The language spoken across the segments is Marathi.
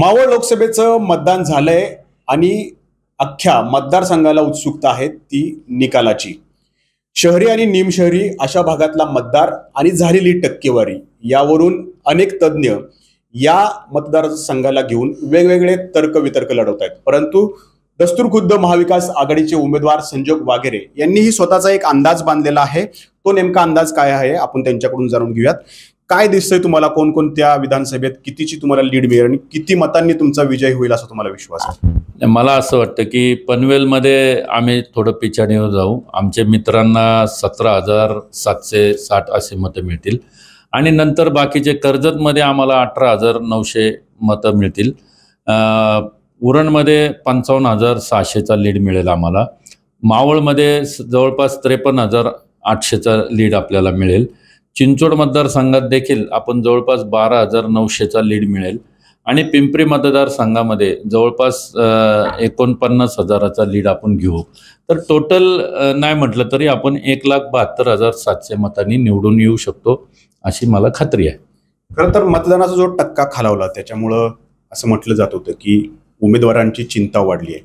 मावळ लोकसभेचं मतदान झालंय आणि अख्ख्या मतदारसंघाला उत्सुकता आहे ती निकालाची शहरी आणि निमशहरी अशा भागातला मतदार आणि झालेली टक्केवारी यावरून अनेक तज्ज्ञ या मतदारसंघाला घेऊन वेगवेगळे तर्कवितर्क लढवत आहेत परंतु खुद्द महाविकास आघाडीचे उमेदवार संजोग वाघेरे यांनीही स्वतःचा एक अंदाज बांधलेला आहे तो नेमका अंदाज काय आहे आपण त्यांच्याकडून जाणून घेऊयात काय दिसतंय तुम्हाला कोणकोणत्या विधानसभेत कितीची तुम्हाला लीड मिळेल आणि किती मतांनी तुमचा विजय होईल असा तुम्हाला विश्वास आहे मला असं वाटतं की पनवेलमध्ये आम्ही थोडं पिछाडीवर जाऊ आमच्या मित्रांना सतरा हजार सातशे साठ असे मतं मिळतील आणि नंतर बाकीचे कर्जतमध्ये आम्हाला अठरा हजार नऊशे मतं मिळतील उरणमध्ये पंचावन्न हजार सहाशेचा लीड मिळेल आम्हाला मावळमध्ये जवळपास त्रेपन्न हजार आठशेचा लीड आपल्याला मिळेल चिंचवड मतदारसंघात देखील आपण जवळपास बारा हजार नऊशेचा लीड मिळेल आणि पिंपरी मतदारसंघामध्ये जवळपास एकोणपन्नास हजाराचा लीड आपण घेऊ तर टोटल नाही म्हटलं तरी आपण एक लाख बहात्तर हजार सातशे मतांनी निवडून येऊ शकतो अशी मला खात्री आहे खरं तर मतदानाचा जो टक्का खालावला त्याच्यामुळं असं म्हटलं जात होतं की उमेदवारांची चिंता वाढली आहे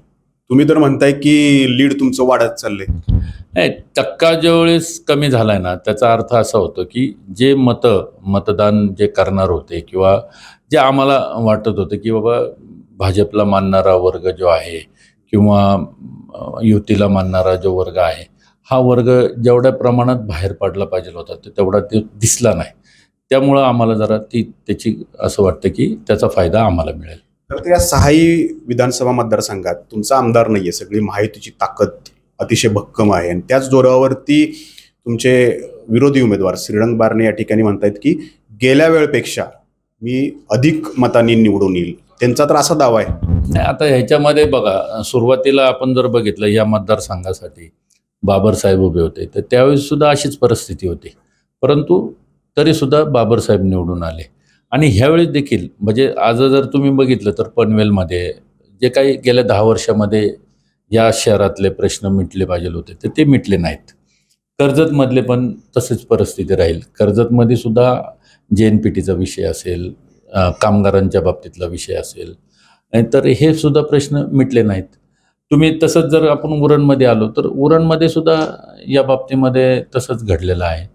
तुम्ही तर म्हणताय की लीड तुमचं वाढत चाललंय नाही टक्का ज्यावेळेस कमी झाला आहे ना त्याचा अर्थ असा होतो की जे मतं मतदान जे करणार होते किंवा जे आम्हाला वाटत होतं की बाबा भाजपला मानणारा वर्ग जो आहे किंवा युतीला मानणारा जो वर्ग आहे हा वर्ग जेवढ्या प्रमाणात बाहेर पडला पाहिजे होता तो तेवढा ते दिसला नाही त्यामुळं आम्हाला जरा ती त्याची असं वाटतं की त्याचा फायदा आम्हाला मिळेल तर त्या सहाही विधानसभा मतदारसंघात तुमचा आमदार नाही आहे सगळी माहितीची ताकद अतिशय भक्कम आहे आणि त्याच जोरावरती तुमचे विरोधी उमेदवार श्रीरंग बारणे या ठिकाणी म्हणतायत की गेल्या वेळपेक्षा मी अधिक मतांनी निवडून येईल त्यांचा तर असा दावा आहे नाही आता ह्याच्यामध्ये बघा सुरुवातीला आपण जर बघितलं या मतदारसंघासाठी बाबरसाहेब उभे होते तर त्यावेळी सुद्धा अशीच परिस्थिती होती परंतु तरीसुद्धा बाबरसाहेब निवडून आले आणि ह्यावेळी देखील म्हणजे आज जर तुम्ही बघितलं तर पनवेलमध्ये जे काही गेल्या दहा वर्षामध्ये या शहरातले प्रश्न मिटले पाहिजे होते तर ते मिटले नाहीत कर्जतमधले पण तसेच परिस्थिती राहील कर्जतमध्ये सुद्धा जे एन पी टीचा विषय असेल कामगारांच्या बाबतीतला विषय असेल तर हे सुद्धा प्रश्न मिटले नाहीत तुम्ही तसंच जर आपण उरणमध्ये आलो तर उरणमध्ये सुद्धा या बाबतीमध्ये तसंच घडलेलं आहे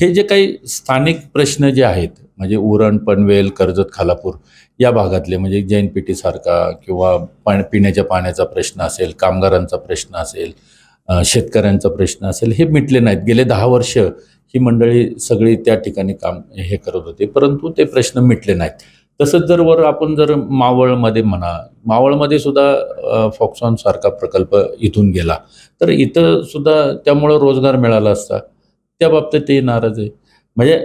हे जे काही स्थानिक प्रश्न जे आहेत म्हणजे उरण पनवेल कर्जत खालापूर या भागातले म्हणजे जैन सारखा किंवा पाण पिण्याच्या पाण्याचा प्रश्न असेल कामगारांचा प्रश्न असेल शेतकऱ्यांचा प्रश्न असेल हे मिटले नाहीत गेले दहा वर्ष ही मंडळी सगळी त्या ठिकाणी काम हे करत होते परंतु ते प्रश्न मिटले नाहीत तसंच जर वर आपण जर मावळमध्ये म्हणा मावळमध्ये सुद्धा फॉक्सॉनसारखा प्रकल्प इथून गेला तर इथं सुद्धा त्यामुळं रोजगार मिळाला असता त्या बाबतीत ते नाराज आहे म्हणजे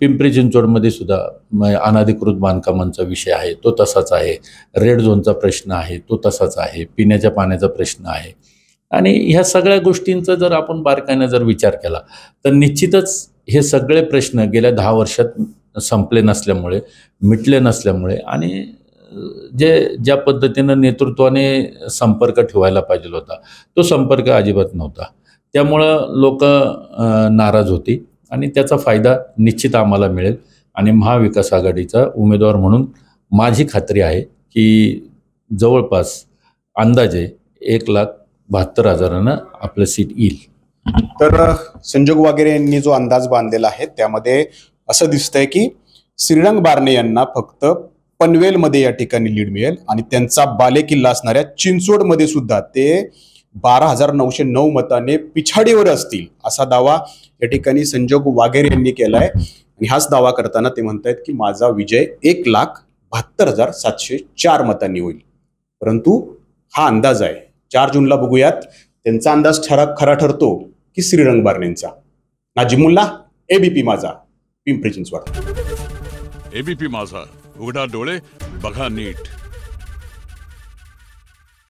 पिंपरी चिंचवडमध्ये सुद्धा अनाधिकृत बांधकामांचा विषय आहे तो तसाच आहे रेड झोनचा प्रश्न आहे तो तसाच आहे पिण्याच्या पाण्याचा प्रश्न आहे आणि ह्या सगळ्या गोष्टींचा जर आपण बारकाईने जर विचार केला तर निश्चितच हे सगळे प्रश्न गेल्या दहा वर्षात संपले नसल्यामुळे मिटले नसल्यामुळे आणि जे ज्या पद्धतीनं नेतृत्वाने संपर्क ठेवायला पाहिजे होता तो संपर्क अजिबात नव्हता त्यामुळं लोक नाराज होती आणि त्याचा फायदा निश्चित आम्हाला मिळेल आणि महाविकास आघाडीचा उमेदवार म्हणून माझी खात्री आहे की जवळपास अंदाजे एक लाख बहात्तर हजारानं आपलं सीट येईल तर संजोग वागेरे यांनी जो अंदाज बांधलेला आहे त्यामध्ये असं दिसतंय की श्रीरंग बारणे यांना फक्त पनवेलमध्ये या ठिकाणी लीड मिळेल आणि त्यांचा बालेकिल्ला असणाऱ्या चिंचवडमध्ये सुद्धा ते बारा हजार नऊशे नऊ मताने पिछाडीवर असतील असा दावा या ठिकाणी संजोग वाघेर यांनी केलाय आणि हाच दावा करताना ते म्हणतायत की माझा विजय एक लाख बहात्तर हजार सातशे चार मतांनी होईल परंतु हा अंदाज आहे चार जूनला बघूयात त्यांचा अंदाज ठरा खरा ठरतो की श्रीरंग बारणेंचा नाजिमुल्ला एबीपी माझा पिंपरी चिंचवड एबीपी माझा उघडा डोळे बघा नीट